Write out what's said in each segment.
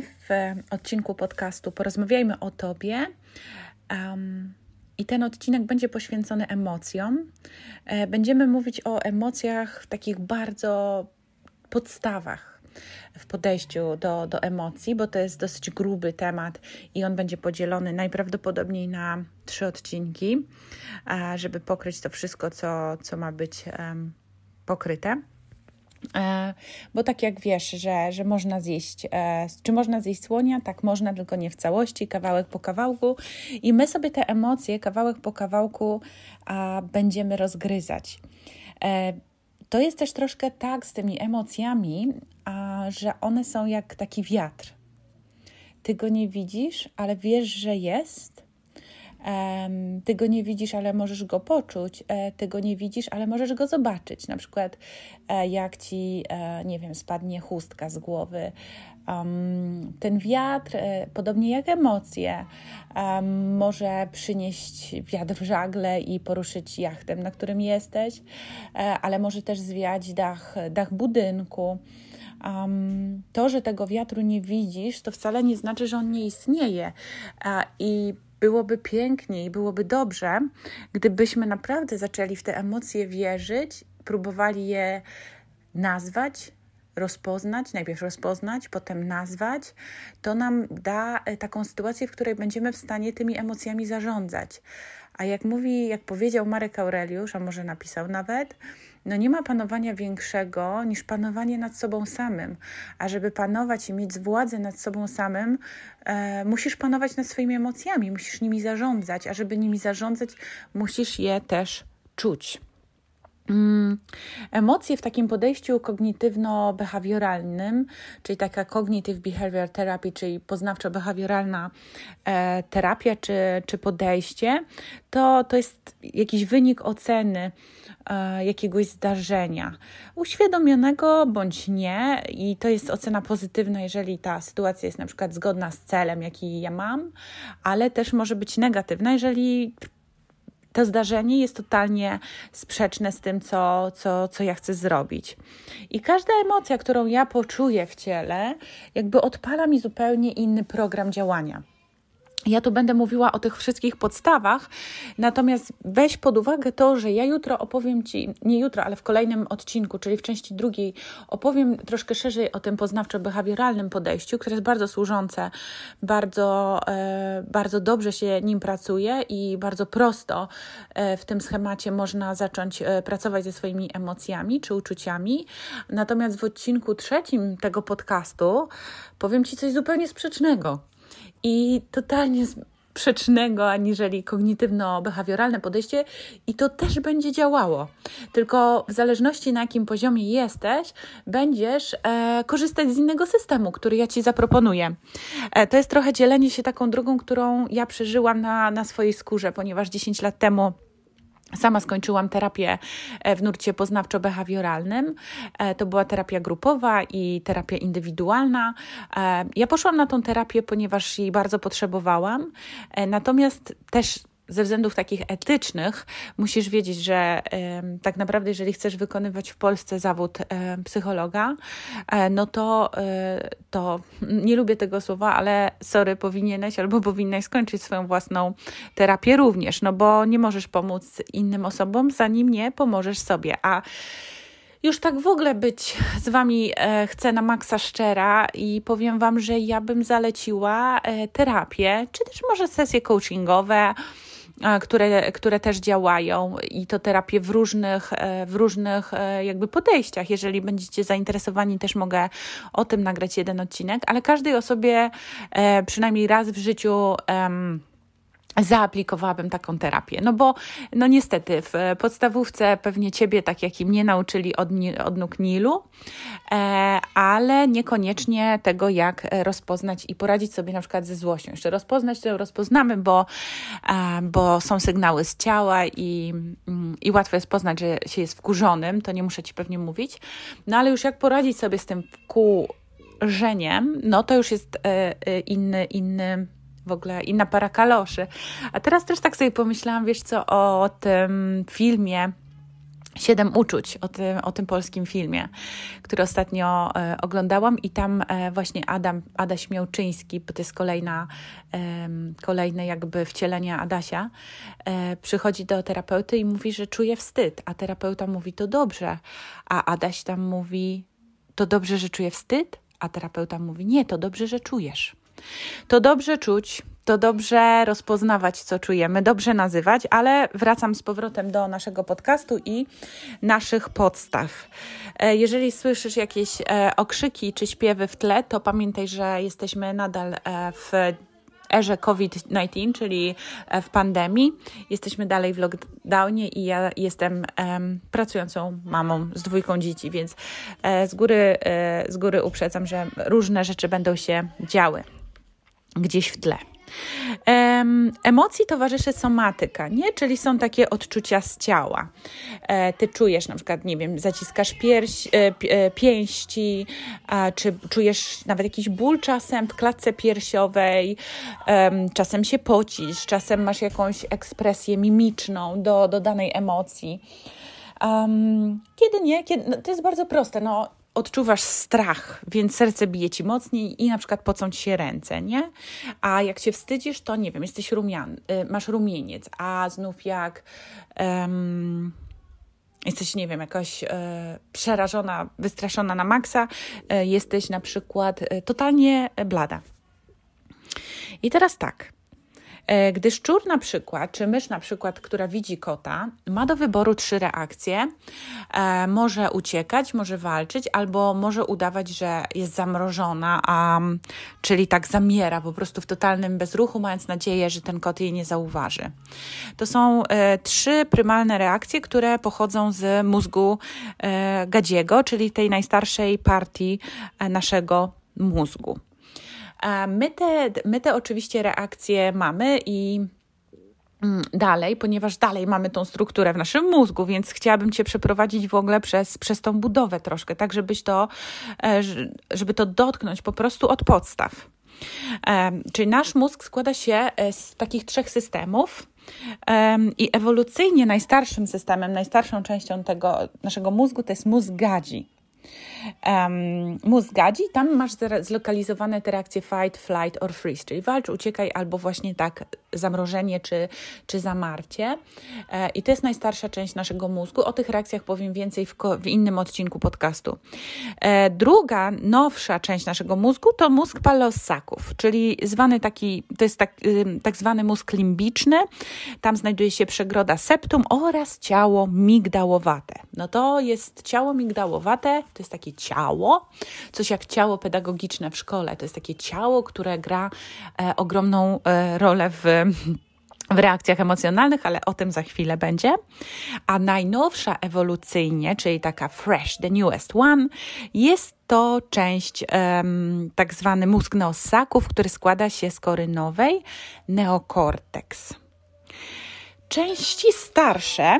Właśnie w e, odcinku podcastu Porozmawiajmy o Tobie. Um, i ten odcinek będzie poświęcony emocjom. E, będziemy mówić o emocjach w takich bardzo podstawach w podejściu do, do emocji, bo to jest dosyć gruby temat i on będzie podzielony najprawdopodobniej na trzy odcinki, e, żeby pokryć to wszystko, co, co ma być pokryte. E, bo tak jak wiesz, że, że można zjeść, e, czy można zjeść słonia, tak można, tylko nie w całości, kawałek po kawałku. I my sobie te emocje kawałek po kawałku będziemy rozgryzać. E, to jest też troszkę tak z tymi emocjami, że one są jak taki wiatr. Ty go nie widzisz, ale wiesz, że jest, ty go nie widzisz, ale możesz go poczuć, e, ty go nie widzisz, ale możesz go zobaczyć. Na przykład, e, jak ci, e, nie wiem, spadnie chustka z głowy. Ten wiatr, podobnie jak emocje, może przynieść wiatr w żagle i poruszyć jachtem, na którym jesteś, ale może też zwiać dach, dach budynku. Um, to, że tego wiatru nie widzisz, to wcale nie znaczy, że on nie istnieje. Uh, I byłoby pięknie i byłoby dobrze, gdybyśmy naprawdę zaczęli w te emocje wierzyć, próbowali je nazwać, rozpoznać, najpierw rozpoznać, potem nazwać, to nam da e, taką sytuację, w której będziemy w stanie tymi emocjami zarządzać. A jak mówi, jak powiedział Marek Aureliusz, a może napisał nawet, no nie ma panowania większego niż panowanie nad sobą samym. A żeby panować i mieć władzę nad sobą samym, e, musisz panować nad swoimi emocjami, musisz nimi zarządzać, a żeby nimi zarządzać, musisz je też czuć. Mm, emocje w takim podejściu kognitywno-behawioralnym, czyli taka cognitive behavior therapy, czyli poznawczo-behawioralna e, terapia czy, czy podejście, to, to jest jakiś wynik oceny e, jakiegoś zdarzenia, uświadomionego bądź nie, i to jest ocena pozytywna, jeżeli ta sytuacja jest na przykład zgodna z celem, jaki ja mam, ale też może być negatywna, jeżeli to zdarzenie jest totalnie sprzeczne z tym, co, co, co ja chcę zrobić. I każda emocja, którą ja poczuję w ciele, jakby odpala mi zupełnie inny program działania. Ja tu będę mówiła o tych wszystkich podstawach, natomiast weź pod uwagę to, że ja jutro opowiem Ci, nie jutro, ale w kolejnym odcinku, czyli w części drugiej, opowiem troszkę szerzej o tym poznawczo-behawioralnym podejściu, które jest bardzo służące, bardzo, e, bardzo dobrze się nim pracuje i bardzo prosto e, w tym schemacie można zacząć e, pracować ze swoimi emocjami czy uczuciami. Natomiast w odcinku trzecim tego podcastu powiem Ci coś zupełnie sprzecznego i totalnie sprzecznego aniżeli kognitywno-behawioralne podejście i to też będzie działało. Tylko w zależności na jakim poziomie jesteś, będziesz e, korzystać z innego systemu, który ja ci zaproponuję. E, to jest trochę dzielenie się taką drogą, którą ja przeżyłam na, na swojej skórze, ponieważ 10 lat temu Sama skończyłam terapię e, w nurcie poznawczo-behawioralnym. E, to była terapia grupowa i terapia indywidualna. E, ja poszłam na tą terapię, ponieważ jej bardzo potrzebowałam. Natomiast też ze względów takich etycznych musisz wiedzieć, że y, tak naprawdę, jeżeli chcesz wykonywać w Polsce zawód y, psychologa, y, no to, e, to nie lubię tego słowa, ale sorry, powinieneś albo powinnaś skończyć swoją własną terapię również, no bo nie możesz pomóc innym osobom, zanim nie pomożesz sobie. A już tak w ogóle być z Wami e, chcę na maksa szczera i powiem Wam, że ja bym zaleciła e, terapię, czy też może sesje coachingowe, E, które, które też działają i to terapie w różnych, e, w różnych e, jakby podejściach. Jeżeli będziecie zainteresowani, też mogę o tym nagrać jeden odcinek, ale każdej osobie przynajmniej raz w życiu. Um, zaaplikowałabym taką terapię. No bo no niestety w podstawówce pewnie ciebie, tak jak i mnie, nauczyli od, od nóg Nilu, e, ale niekoniecznie tego, jak rozpoznać i poradzić sobie na przykład ze złością. Jeszcze rozpoznać to rozpoznamy, bo, e, bo są sygnały z ciała i, mm, i łatwo jest poznać, że się jest wkurzonym, to nie muszę ci pewnie mówić. No ale już jak poradzić sobie z tym wkurzeniem, no to już jest e, inny, inny w ogóle i na kaloszy. A teraz też tak sobie pomyślałam, wiesz co, o tym filmie Siedem uczuć o tym, o tym polskim filmie, który ostatnio e, oglądałam i tam e, właśnie Adam, Adaś Miałczyński, bo to jest kolejna, e, kolejne jakby wcielenie Adasia, e, przychodzi do terapeuty i mówi, że czuje wstyd, a terapeuta mówi to dobrze, a Adaś tam mówi to dobrze, że czuje wstyd, a terapeuta mówi nie, to dobrze, że czujesz. To dobrze czuć, to dobrze rozpoznawać, co czujemy, dobrze nazywać, ale wracam z powrotem do naszego podcastu i naszych podstaw. E, jeżeli słyszysz jakieś e, okrzyki czy śpiewy w tle, to pamiętaj, że jesteśmy nadal e, w erze COVID-19, czyli w pandemii. Jesteśmy dalej w lockdownie i ja jestem um, pracującą mamą z dwójką dzieci, więc e, z, góry, e, z góry uprzedzam, że różne rzeczy będą się działy gdzieś w tle. Emocji towarzyszy somatyka, nie? czyli są takie odczucia z ciała. E, ty czujesz na przykład, nie wiem, zaciskasz pierś, e, e, pięści, czy czujesz nawet jakiś ból czasem w klatce piersiowej, czasem się pocisz, czasem masz jakąś ekspresję mimiczną do, do danej emocji. Um, kiedy nie, kiedy, no, to jest bardzo proste. No, odczuwasz strach, więc serce bije ci mocniej i na przykład pocą ci się ręce, nie? A jak się wstydzisz, to nie wiem, jesteś rumian, y, masz rumieniec, a znów jak um, jesteś, nie wiem, jakoś e, przerażona, wystraszona na maksa, e, jesteś na przykład e, totalnie blada. I teraz tak. E, Gdy szczur na przykład, czy mysz na przykład, która widzi kota, ma do wyboru trzy reakcje. E, może uciekać, może walczyć, albo może udawać, że jest zamrożona, a, mm, czyli tak zamiera po prostu w totalnym bezruchu, mając nadzieję, że ten kot jej nie zauważy. To są e, trzy prymalne reakcje, które pochodzą z mózgu gadziego, czyli tej najstarszej partii naszego mózgu. My te, my te oczywiście reakcje mamy i mm, dalej, ponieważ dalej mamy tą strukturę w naszym mózgu, więc chciałabym Cię przeprowadzić w ogóle przez, przez tą budowę troszkę, tak żebyś to, e, żeby to dotknąć po prostu od podstaw. E, czyli nasz mózg składa się e, z takich trzech systemów. I ewolucyjnie najstarszym systemem, najstarszą częścią tego naszego mózgu to jest mózg gadzi um, gadzi, tam masz zlokalizowane te reakcje fight, flight or freeze, czyli walcz, uciekaj albo właśnie tak zamrożenie czy, czy zamarcie. E, I to jest najstarsza część naszego mózgu. O tych reakcjach powiem więcej w, w innym odcinku podcastu. E, druga, nowsza część naszego mózgu to mózg palosaków, czyli zwany taki, to jest tak, tak zwany mózg limbiczny. Tam znajduje się przegroda septum oraz ciało migdałowate. No to jest ciało migdałowate, to jest takie ciało, coś jak ciało pedagogiczne w szkole. To jest takie ciało, które gra e, ogromną e, rolę w w reakcjach emocjonalnych, ale o tym za chwilę będzie. A najnowsza ewolucyjnie, czyli taka fresh, the newest one, jest to część um, tak zwany mózg nosaków, który składa się z kory nowej, neokorteks. Części starsze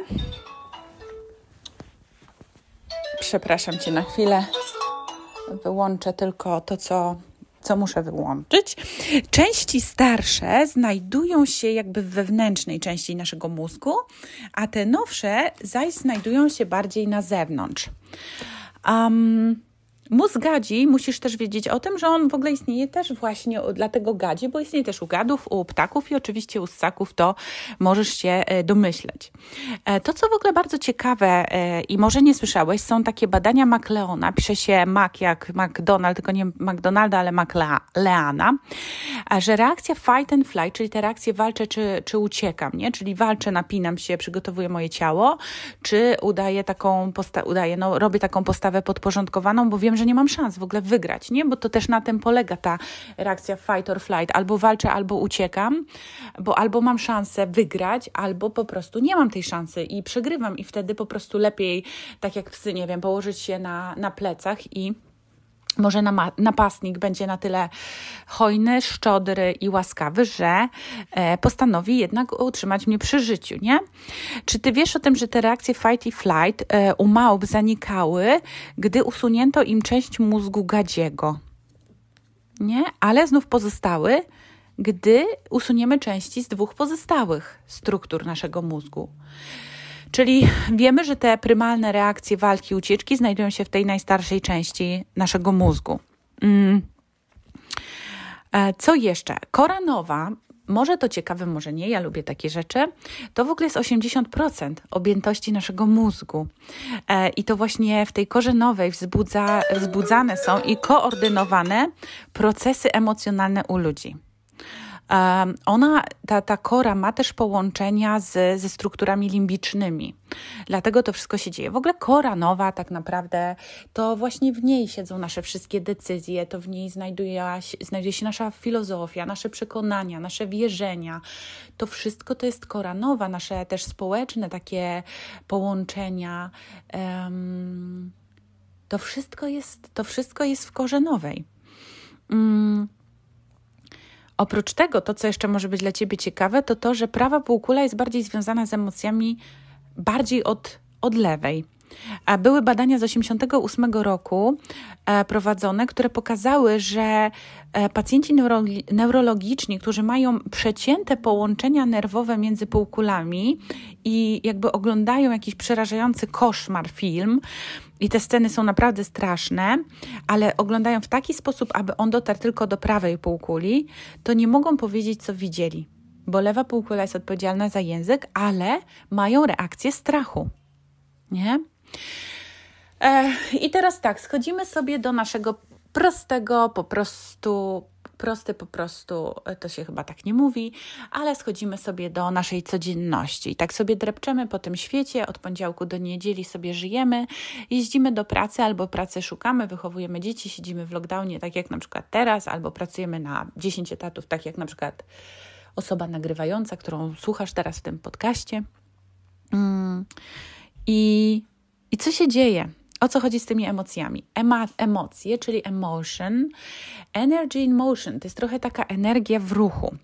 przepraszam Cię na chwilę. Wyłączę tylko to, co, co muszę wyłączyć. Części starsze znajdują się jakby w wewnętrznej części naszego mózgu, a te nowsze zaś znajdują się bardziej na zewnątrz. Um, Mózg gadzi, musisz też wiedzieć o tym, że on w ogóle istnieje też właśnie dlatego gadzi, bo istnieje też u gadów, u ptaków i oczywiście u ssaków, to możesz się e, domyśleć. E, to, co w ogóle bardzo ciekawe e, i może nie słyszałeś, są takie badania MacLeona, pisze się Mac jak McDonald, tylko nie McDonalda, ale MacLeana, że reakcja fight and flight, czyli te reakcje walczę czy, czy uciekam, nie? czyli walczę, napinam się, przygotowuję moje ciało, czy udaję taką, udaję, no, robię taką postawę podporządkowaną, bo wiem, że nie mam szans w ogóle wygrać, nie? Bo to też na tym polega ta reakcja fight or flight. Albo walczę, albo uciekam, bo albo mam szansę wygrać, albo po prostu nie mam tej szansy i przegrywam i wtedy po prostu lepiej, tak jak psy, nie wiem, położyć się na, na plecach i może napastnik będzie na tyle hojny, szczodry i łaskawy, że e, postanowi jednak utrzymać mnie przy życiu, nie? Czy ty wiesz o tym, że te reakcje fight i flight e, u małp zanikały, gdy usunięto im część mózgu gadziego? Nie? Ale znów pozostały, gdy usuniemy części z dwóch pozostałych struktur naszego mózgu. Czyli wiemy, że te prymalne reakcje walki ucieczki znajdują się w tej najstarszej części naszego mózgu. Mm. E, co jeszcze? Kora nowa, może to ciekawe, może nie, ja lubię takie rzeczy, to w ogóle jest 80% objętości naszego mózgu. E, I to właśnie w tej korze nowej wzbudza, wzbudzane są i koordynowane procesy emocjonalne u ludzi. Ona, ta, ta kora ma też połączenia z, ze strukturami limbicznymi. Dlatego to wszystko się dzieje. W ogóle kora nowa tak naprawdę to właśnie w niej siedzą nasze wszystkie decyzje, to w niej znajduje, znajduje się nasza filozofia, nasze przekonania, nasze wierzenia. To wszystko to jest kora nowa, nasze też społeczne takie połączenia. Um, to wszystko jest, to wszystko jest w korze nowej. Um, Oprócz tego, to co jeszcze może być dla Ciebie ciekawe, to to, że prawa półkula jest bardziej związana z emocjami bardziej od, od lewej. były badania z 1988 roku e, prowadzone, które pokazały, że e, pacjenci neurologiczni, którzy mają przecięte połączenia nerwowe między półkulami i jakby oglądają jakiś przerażający koszmar film, i te sceny są naprawdę straszne, ale oglądają w taki sposób, aby on dotarł tylko do prawej półkuli, to nie mogą powiedzieć, co widzieli, bo lewa półkula jest odpowiedzialna za język, ale mają reakcję strachu. Nie? E, I teraz tak, schodzimy sobie do naszego prostego, po prostu Proste po prostu, e, to się chyba tak nie mówi, ale schodzimy sobie do naszej codzienności. I tak sobie drepczemy po tym świecie, od poniedziałku do niedzieli sobie żyjemy, jeździmy do pracy albo pracy szukamy, wychowujemy dzieci, siedzimy w lockdownie, tak jak na przykład teraz, albo pracujemy na 10 etatów, tak jak na przykład osoba nagrywająca, którą słuchasz teraz w tym podcaście. Mm. I, i co się dzieje? O co chodzi z tymi emocjami? Ema, emocje, czyli emotion, energy in motion, to jest trochę taka energia w ruchu.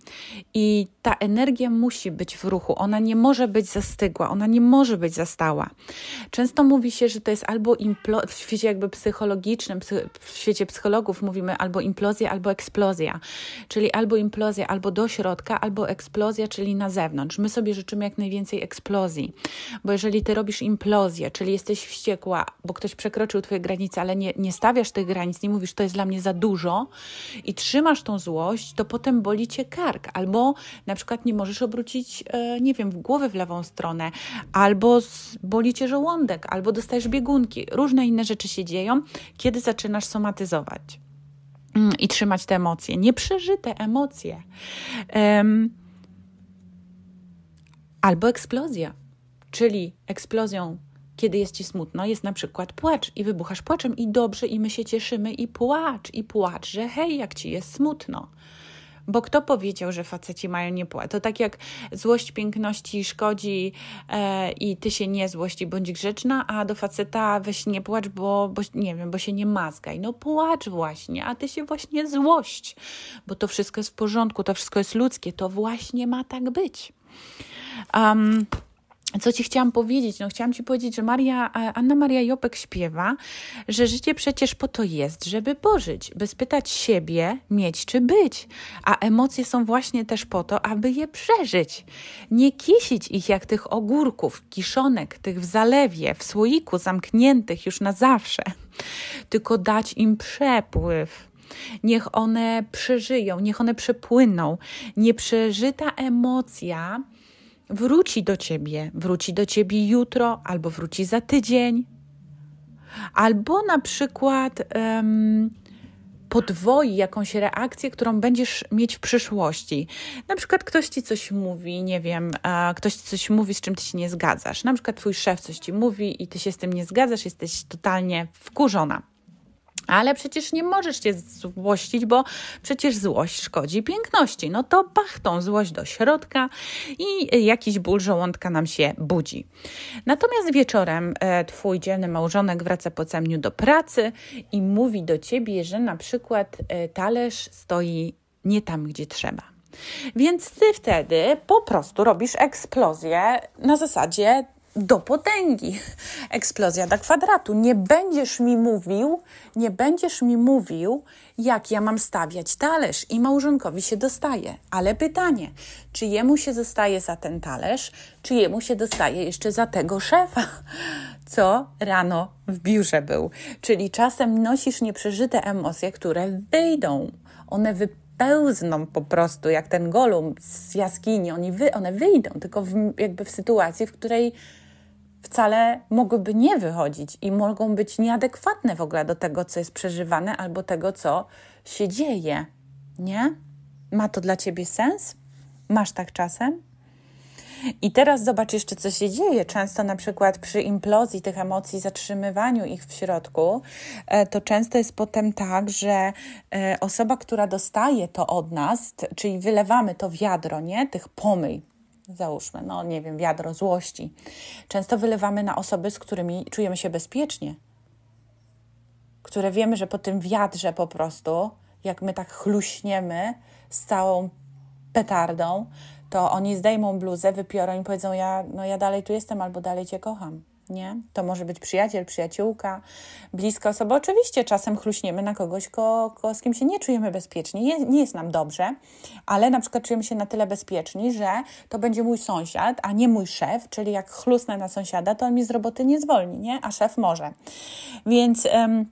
I ta energia musi być w ruchu, ona nie może być zastygła, ona nie może być zastała. Często mówi się, że to jest albo implo- w świecie jakby psychologicznym, w świecie psychologów mówimy albo implozja, albo eksplozja, czyli albo implozja, albo do środka, albo eksplozja, czyli na zewnątrz. My sobie życzymy jak najwięcej eksplozji, bo jeżeli ty robisz implozję, czyli jesteś wściekła, bo ktoś ktoś przekroczył Twoje granice, ale nie, nie stawiasz tych granic, nie mówisz, to jest dla mnie za dużo i trzymasz tą złość, to potem boli Cię kark, albo na przykład nie możesz obrócić, e, nie wiem, głowy w lewą stronę, albo boli Cię żołądek, albo dostajesz biegunki. Różne inne rzeczy się dzieją, kiedy zaczynasz somatyzować mm, i trzymać te emocje, nieprzeżyte emocje. Um, albo eksplozja, czyli eksplozją kiedy jest ci smutno, jest na przykład płacz i wybuchasz płaczem i dobrze, i my się cieszymy i płacz, i płacz, że hej, jak ci jest smutno. Bo kto powiedział, że faceci mają nie płacz? To tak jak złość piękności szkodzi e, i ty się nie złości, bądź grzeczna, a do faceta weź nie płacz, bo, bo nie wiem, bo się nie mazgaj. No płacz właśnie, a ty się właśnie złość, bo to wszystko jest w porządku, to wszystko jest ludzkie, to właśnie ma tak być. Um, co ci chciałam powiedzieć? No, chciałam ci powiedzieć, że Maria, Anna Maria Jopek śpiewa, że życie przecież po to jest, żeby pożyć, by spytać siebie, mieć czy być. A emocje są właśnie też po to, aby je przeżyć. Nie kisić ich jak tych ogórków, kiszonek, tych w zalewie, w słoiku zamkniętych już na zawsze, tylko dać im przepływ. Niech one przeżyją, niech one przepłyną. Nieprzeżyta emocja wróci do ciebie. Wróci do ciebie jutro, albo wróci za tydzień, albo na przykład um, podwoi jakąś reakcję, którą będziesz mieć w przyszłości. Na przykład ktoś ci coś mówi, nie wiem, ktoś ci coś mówi, z czym ty się nie zgadzasz. Na przykład twój szef coś ci mówi i ty się z tym nie zgadzasz, jesteś totalnie wkurzona. Ale przecież nie możesz się złościć, bo przecież złość szkodzi piękności. No to tą złość do środka i jakiś ból żołądka nam się budzi. Natomiast wieczorem e, twój dzielny małżonek wraca po cemniu do pracy i mówi do ciebie, że na przykład e, talerz stoi nie tam, gdzie trzeba. Więc ty wtedy po prostu robisz eksplozję na zasadzie do potęgi. Eksplozja do kwadratu. Nie będziesz mi mówił, nie będziesz mi mówił, jak ja mam stawiać talerz i małżonkowi się dostaje. Ale pytanie, czy jemu się dostaje za ten talerz, czy jemu się dostaje jeszcze za tego szefa, co rano w biurze był. Czyli czasem nosisz nieprzeżyte emocje, które wyjdą. One wypełzną pełzną po prostu, jak ten golum z jaskini, oni wy, one wyjdą, tylko w, jakby w sytuacji, w której wcale mogłyby nie wychodzić i mogą być nieadekwatne w ogóle do tego, co jest przeżywane albo tego, co się dzieje. Nie? Ma to dla ciebie sens? Masz tak czasem? I teraz zobacz jeszcze, co się dzieje. Często na przykład przy implozji tych emocji, zatrzymywaniu ich w środku, e, to często jest potem tak, że e, osoba, która dostaje to od nas, czyli wylewamy to wiadro, nie? Tych pomyj, załóżmy, no nie wiem, wiadro złości, często wylewamy na osoby, z którymi czujemy się bezpiecznie, które wiemy, że po tym wiadrze po prostu, jak my tak chluśniemy z całą petardą, to oni zdejmą bluzę, wypiorą i powiedzą, ja, no ja dalej tu jestem albo dalej Cię kocham nie, to może być przyjaciel, przyjaciółka, bliska osoba. Oczywiście czasem chluśniemy na kogoś, ko, ko, z kim się nie czujemy bezpiecznie, nie, nie jest nam dobrze, ale na przykład czujemy się na tyle bezpieczni, że to będzie mój sąsiad, a nie mój szef, czyli jak chlusnę na sąsiada, to on mi z roboty nie zwolni, nie? A szef może. Więc... Ym,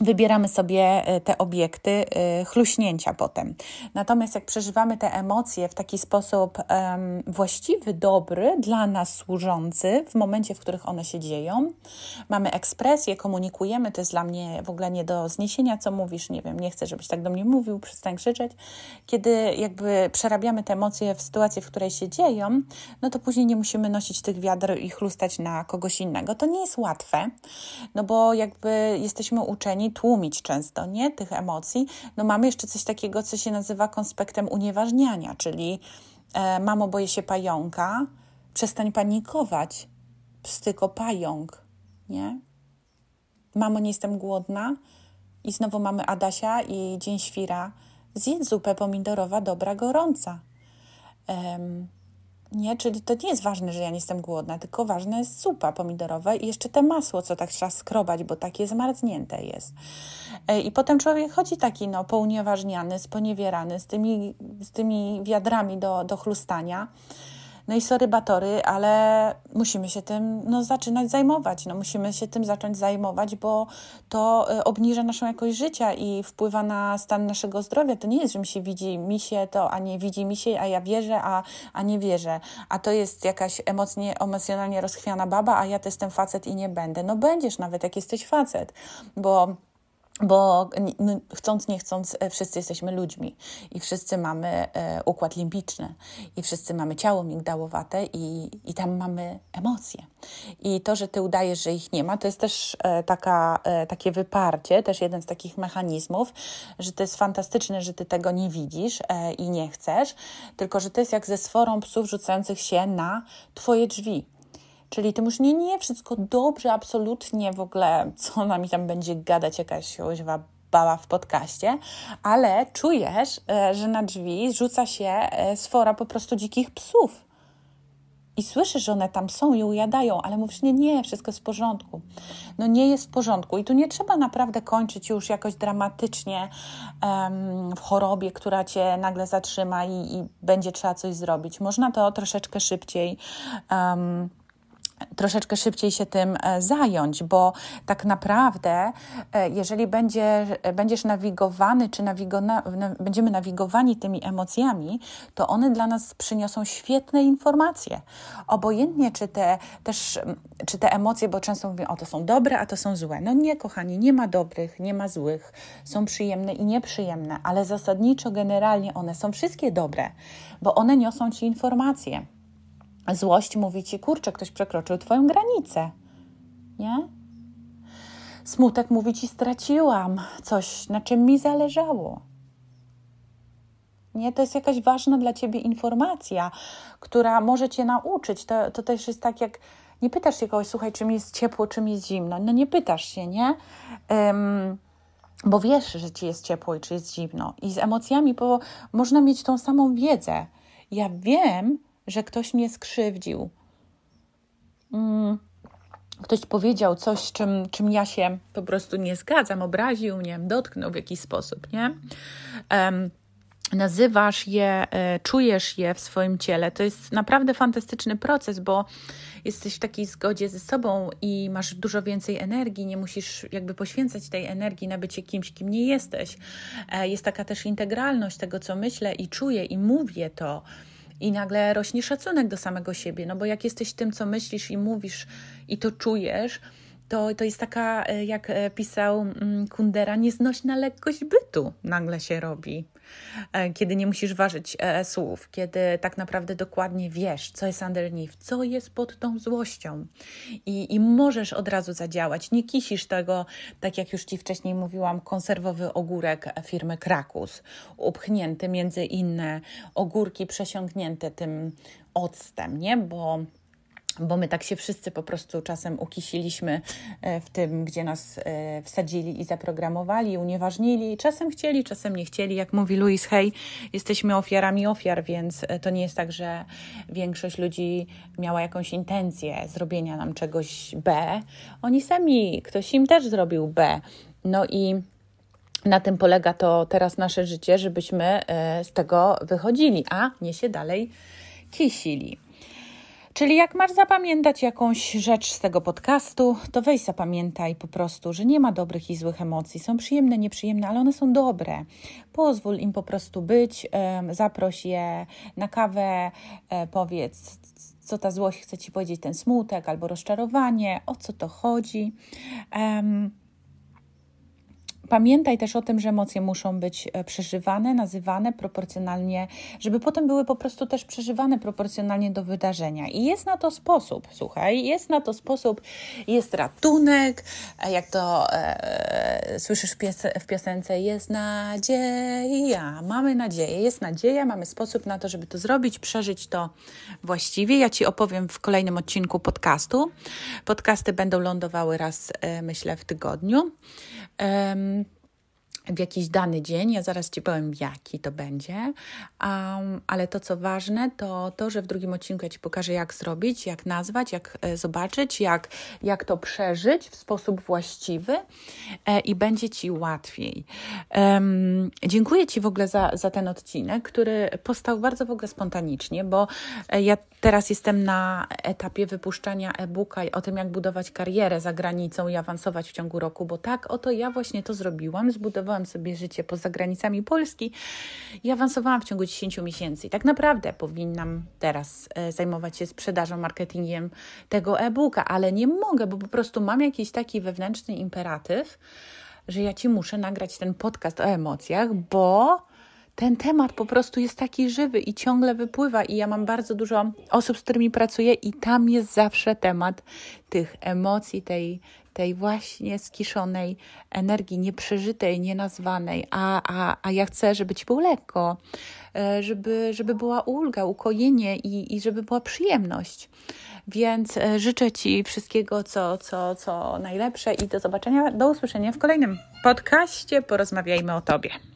wybieramy sobie e, te obiekty e, chluśnięcia potem. Natomiast jak przeżywamy te emocje w taki sposób um, właściwy, dobry, dla nas służący, w momencie, w których one się dzieją, mamy ekspresję, komunikujemy, to jest dla mnie w ogóle nie do zniesienia, co mówisz, nie wiem, nie chcę, żebyś tak do mnie mówił, przestań krzyczeć. Kiedy jakby przerabiamy te emocje w sytuacji, w której się dzieją, no to później nie musimy nosić tych wiader i chlustać na kogoś innego. To nie jest łatwe, no bo jakby jesteśmy uczeni tłumić często, nie? Tych emocji. No mamy jeszcze coś takiego, co się nazywa konspektem unieważniania, czyli e, mamo, boję się pająka, przestań panikować, psyko pająk, nie? Mamo, nie jestem głodna i znowu mamy Adasia i Dzień Świra, zjedz zupę pomidorowa dobra gorąca. Um, nie, czyli to nie jest ważne, że ja nie jestem głodna, tylko ważne jest zupa pomidorowa i jeszcze te masło, co tak trzeba skrobać, bo takie zmarznięte jest. E, I potem człowiek chodzi taki no, pounieważniany, sponiewierany, z tymi, z tymi wiadrami do, do chlustania. No i sorry, batory, ale musimy się tym no, zaczynać zajmować. No, musimy się tym zacząć zajmować, bo to y, obniża naszą jakość życia i wpływa na stan naszego zdrowia. To nie jest, że mi się widzi mi się to, a nie widzi mi się, a ja wierzę, a, a nie wierzę. A to jest jakaś emocnie, emocjonalnie rozchwiana baba, a ja to jestem facet i nie będę. No będziesz nawet, jak jesteś facet, bo bo no, chcąc, nie chcąc, e, wszyscy jesteśmy ludźmi i wszyscy mamy e, układ limbiczny i wszyscy mamy ciało migdałowate i, i tam mamy emocje. I to, że ty udajesz, że ich nie ma, to jest też e, taka, e, takie wyparcie, też jeden z takich mechanizmów, że to jest fantastyczne, że ty tego nie widzisz e, i nie chcesz, tylko że to jest jak ze sforą psów rzucających się na twoje drzwi Czyli tym już nie, nie, wszystko dobrze, absolutnie w ogóle, co ona mi tam będzie gadać, jakaś oźwa bała w podcaście, ale czujesz, e, że na drzwi rzuca się e, sfora po prostu dzikich psów. I słyszysz, że one tam są i ujadają, ale mówisz, nie, nie, wszystko jest w porządku. No nie jest w porządku. I tu nie trzeba naprawdę kończyć już jakoś dramatycznie um, w chorobie, która cię nagle zatrzyma i, i, będzie trzeba coś zrobić. Można to troszeczkę szybciej. Um, troszeczkę szybciej się tym e, zająć, bo tak naprawdę, e, jeżeli będzie, będziesz nawigowany, czy nawigona, będziemy nawigowani tymi emocjami, to one dla nas przyniosą świetne informacje. Obojętnie, czy te, też, czy te emocje, bo często mówimy, o to są dobre, a to są złe. No nie, kochani, nie ma dobrych, nie ma złych. Są przyjemne i nieprzyjemne, ale zasadniczo, generalnie one są wszystkie dobre, bo one niosą ci informacje. Złość mówi ci, kurczę, ktoś przekroczył twoją granicę, nie? Smutek mówi ci, straciłam coś, na czym mi zależało. Nie? To jest jakaś ważna dla ciebie informacja, która może cię nauczyć. To, to też jest tak, jak nie pytasz się kogoś, słuchaj, czym jest ciepło, czym jest zimno. No nie pytasz się, nie? Um, bo wiesz, że ci jest ciepło i czy jest zimno. I z emocjami bo można mieć tą samą wiedzę. Ja wiem, że ktoś mnie skrzywdził. Mm, ktoś powiedział coś, czym, czym ja się po prostu nie zgadzam, obraził, mnie, dotknął w jakiś sposób, nie? Um, nazywasz je, e, czujesz je w swoim ciele. To jest naprawdę fantastyczny proces, bo jesteś w takiej zgodzie ze sobą i masz dużo więcej energii, nie musisz jakby poświęcać tej energii na bycie kimś, kim nie jesteś. E, jest taka też integralność tego, co myślę i czuję i mówię to i nagle rośnie szacunek do samego siebie, no bo jak jesteś tym, co myślisz i mówisz i to czujesz, to, to jest taka, e, jak e, pisał mm, Kundera, nieznośna lekkość bytu nagle się robi. E, kiedy nie musisz ważyć e, słów, kiedy tak naprawdę dokładnie wiesz, co jest underneath, co jest pod tą złością i, i możesz od razu zadziałać. Nie kisisz tego, tak jak już Ci wcześniej mówiłam, konserwowy ogórek firmy Krakus, upchnięty między inne ogórki, przesiągnięte tym octem, nie? Bo bo my tak się wszyscy po prostu czasem ukisiliśmy e, w tym, gdzie nas e, wsadzili i zaprogramowali, unieważnili. Czasem chcieli, czasem nie chcieli. Jak mówi Louis Hay, jesteśmy ofiarami ofiar, więc e, to nie jest tak, że większość ludzi miała jakąś intencję zrobienia nam czegoś B. Oni sami, ktoś im też zrobił B. No i na tym polega to teraz nasze życie, żebyśmy z tego wychodzili, a nie się dalej kisili. Czyli jak masz zapamiętać jakąś rzecz z tego podcastu, to weź zapamiętaj po prostu, że nie ma dobrych i złych emocji. Są przyjemne, nieprzyjemne, ale one są dobre. Pozwól im po prostu być, zaproś je na kawę, e, powiedz, co ta złość chce ci powiedzieć, ten smutek albo rozczarowanie, o co to chodzi. Pamiętaj też o tym, że emocje muszą być e, przeżywane, nazywane proporcjonalnie, żeby potem były po prostu też przeżywane proporcjonalnie do wydarzenia. I jest na to sposób, słuchaj, jest na to sposób, jest ratunek, jak to e, e, słyszysz w, pies w piosence, jest nadzieja, mamy nadzieję, jest nadzieja, mamy sposób na to, żeby to zrobić, przeżyć to właściwie. Ja Ci opowiem w kolejnym odcinku podcastu. Podcasty będą lądowały raz, e, myślę, w tygodniu w jakiś dany dzień, ja zaraz Ci powiem, jaki to będzie, um, ale to, co ważne, to to, że w drugim odcinku ja Ci pokażę, jak zrobić, jak nazwać, jak e, zobaczyć, jak, jak to przeżyć w sposób właściwy e, i będzie Ci łatwiej. Um, dziękuję Ci w ogóle za, za ten odcinek, który powstał bardzo w ogóle spontanicznie, bo e, ja teraz jestem na etapie wypuszczania e-booka o tym, jak budować karierę za granicą i awansować w ciągu roku, bo tak, oto ja właśnie to zrobiłam, zbudowałam planowałam sobie życie poza granicami Polski i awansowałam w ciągu 10 miesięcy. I tak naprawdę powinnam teraz e, zajmować się sprzedażą, marketingiem tego e-booka, ale nie mogę, bo po prostu mam jakiś taki wewnętrzny imperatyw, że ja ci muszę nagrać ten podcast o emocjach, bo ten temat po prostu jest taki żywy i ciągle wypływa. I ja mam bardzo dużo osób, z którymi pracuję, i tam jest zawsze temat tych emocji, tej, tej właśnie skiszonej energii, nieprzeżytej, nienazwanej, a, a, a ja chcę, żeby ci było lekko, e, żeby, żeby była ulga, ukojenie i, i żeby była przyjemność. Więc e, życzę Ci wszystkiego, co, co, co najlepsze i do zobaczenia, do usłyszenia w kolejnym podcaście. Porozmawiajmy o Tobie.